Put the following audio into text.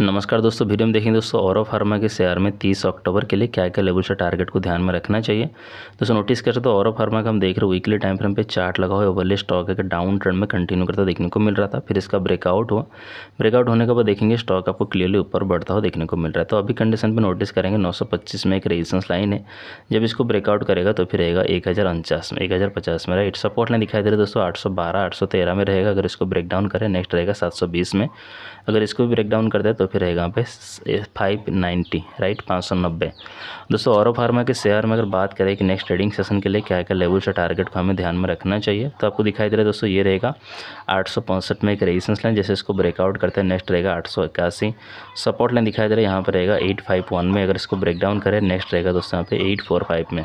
नमस्कार दोस्तों वीडियो में देखेंगे दोस्तों और फार्मा के शेयर में 30 अक्टूबर के लिए क्या क्या लेवल से टारगेट को ध्यान में रखना चाहिए दोस्तों नोटिस करते तो और फार्मा का हम देख रहे हैं वीकली टाइम फ्रेम पे चार्ट लगा हुआ ओवरले स्टॉक एक डाउन ट्रेंड में कंटिन्यू करता देखने को मिल रहा था फिर इसका ब्रेकआउट हुआ ब्रेकआउट होने के बाद देखेंगे स्टॉक आपको क्लियरली ऊपर बढ़ता हुआ देखने को मिल रहा है तो अभी कंडीशन पर नोटिस करेंगे नौ में एक रेजिस्टेंस लाइन है जब इसको ब्रेकआउट करेगा तो फिर रहेगा एक में एक में राइट सपोर्ट लाइन दिखाई दे रहा है दोस्तों आठ सौ में रहेगा अगर इसको ब्रेकडाउन करें नेक्स्ट रहेगा सात में अगर इसको भी ब्रेकडाउन कर दे तो फिर रहेगा यहाँ पे फाइव नाइन्टी राइट पाँच सौ नब्बे दोस्तों और फार्मा के शेयर में अगर बात करें कि नेक्स्ट ट्रेडिंग सेशन के लिए क्या क्या लेवल से टारगेट को हमें ध्यान में रखना चाहिए तो आपको दिखाई दे रहा है दोस्तों ये रहेगा आठ में एक रेजिस्टेंस लाइन जैसे इसको ब्रेकआउट करते हैं नेक्स्ट रहेगा आठ सपोर्ट लाइन दिखाई दे रहा है यहाँ पर रहेगा एट में अगर इसको ब्रेकडाउन करें नेक्स्ट रहेगा दोस्तों यहाँ पे एट में